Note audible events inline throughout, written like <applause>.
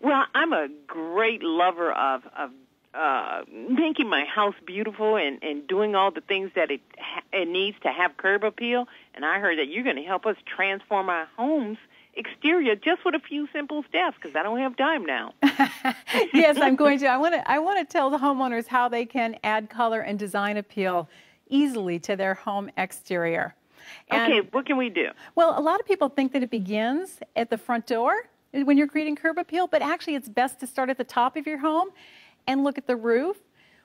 Well, I'm a great lover of of uh, making my house beautiful and and doing all the things that it ha- it needs to have curb appeal. And I heard that you're going to help us transform our homes exterior just with a few simple steps because I don't have time now. <laughs> yes, I'm going to. I want to. I want to tell the homeowners how they can add color and design appeal easily to their home exterior. And, okay, what can we do? Well, a lot of people think that it begins at the front door, when you're creating curb appeal, but actually it's best to start at the top of your home and look at the roof,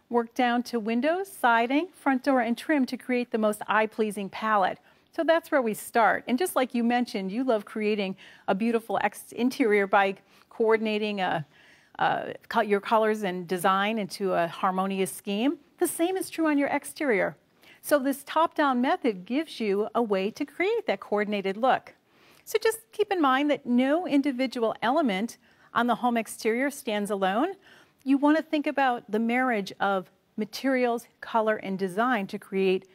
work down to windows, siding, front door, and trim to create the most eye-pleasing palette. So that's where we start. And just like you mentioned, you love creating a beautiful interior by coordinating a, a, your colors and design into a harmonious scheme. The same is true on your exterior. So this top-down method gives you a way to create that coordinated look. So just keep in mind that no individual element on the home exterior stands alone. You want to think about the marriage of materials, color, and design to create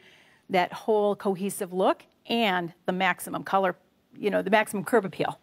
that whole cohesive look and the maximum color, you know, the maximum curb appeal.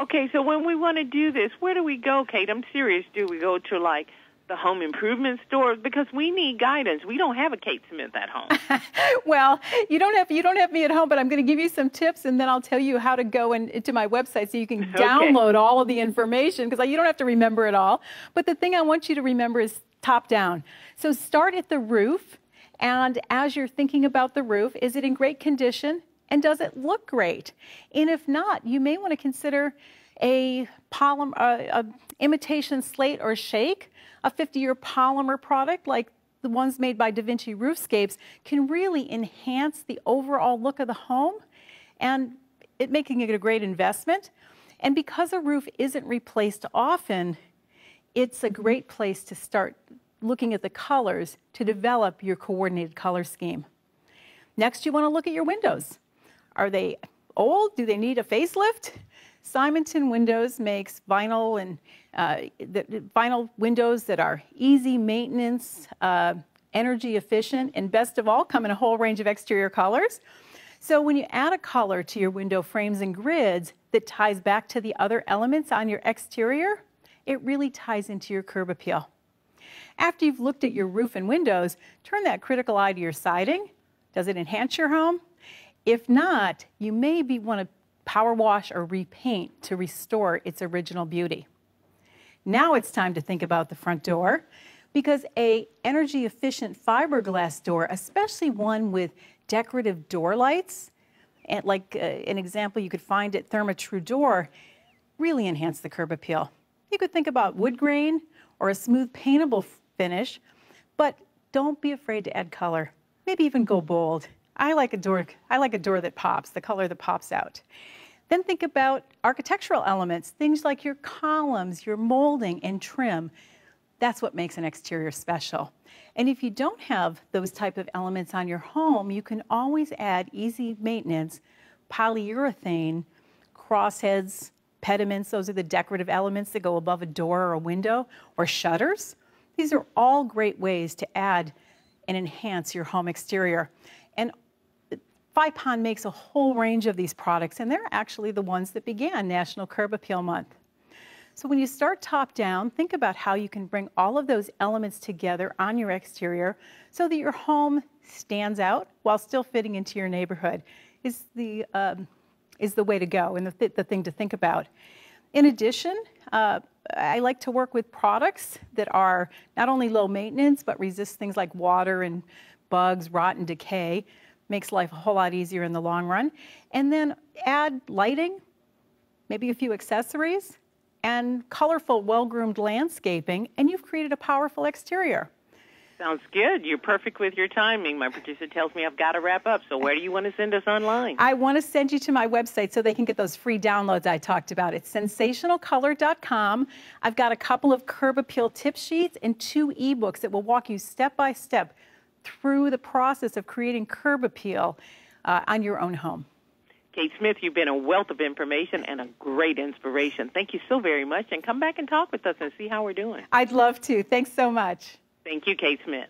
Okay, so when we want to do this, where do we go, Kate? I'm serious. Do we go to like the home improvement stores because we need guidance. We don't have a Kate Smith at home. <laughs> well, you don't have you don't have me at home, but I'm going to give you some tips and then I'll tell you how to go and to my website so you can <laughs> okay. download all of the information because you don't have to remember it all. But the thing I want you to remember is top down. So start at the roof and as you're thinking about the roof, is it in great condition and does it look great? And if not, you may want to consider a polymer, a, a imitation slate or shake, a 50-year polymer product like the ones made by Da Vinci Roofscapes can really enhance the overall look of the home and it making it a great investment. And because a roof isn't replaced often, it's a mm-hmm. great place to start looking at the colors to develop your coordinated color scheme. Next, you want to look at your windows. Are they old? Do they need a facelift? Simonton Windows makes vinyl and uh, the, the vinyl windows that are easy maintenance, uh, energy efficient, and best of all, come in a whole range of exterior colors. So when you add a color to your window frames and grids that ties back to the other elements on your exterior, it really ties into your curb appeal. After you've looked at your roof and windows, turn that critical eye to your siding. Does it enhance your home? If not, you may be want to power wash or repaint to restore its original beauty. Now it's time to think about the front door because a energy efficient fiberglass door, especially one with decorative door lights, and like uh, an example you could find at Thermatrue Door, really enhance the curb appeal. You could think about wood grain or a smooth paintable finish, but don't be afraid to add color. Maybe even go bold. I like a door I like a door that pops, the color that pops out. Then think about architectural elements, things like your columns, your molding and trim. That's what makes an exterior special. And if you don't have those type of elements on your home, you can always add easy maintenance, polyurethane, crossheads, pediments, those are the decorative elements that go above a door or a window, or shutters. These are all great ways to add and enhance your home exterior. FIPON makes a whole range of these products, and they're actually the ones that began National Curb Appeal Month. So when you start top down, think about how you can bring all of those elements together on your exterior so that your home stands out while still fitting into your neighborhood is the, um, is the way to go and the, th the thing to think about. In addition, uh, I like to work with products that are not only low maintenance, but resist things like water and bugs, rot and decay, makes life a whole lot easier in the long run. And then add lighting, maybe a few accessories, and colorful, well-groomed landscaping, and you've created a powerful exterior. Sounds good. You're perfect with your timing. My producer tells me I've got to wrap up. So where do you want to send us online? I want to send you to my website so they can get those free downloads I talked about. It's sensationalcolor.com. I've got a couple of curb appeal tip sheets and two ebooks that will walk you step by step through the process of creating curb appeal uh, on your own home. Kate Smith, you've been a wealth of information and a great inspiration. Thank you so very much, and come back and talk with us and see how we're doing. I'd love to. Thanks so much. Thank you, Kate Smith.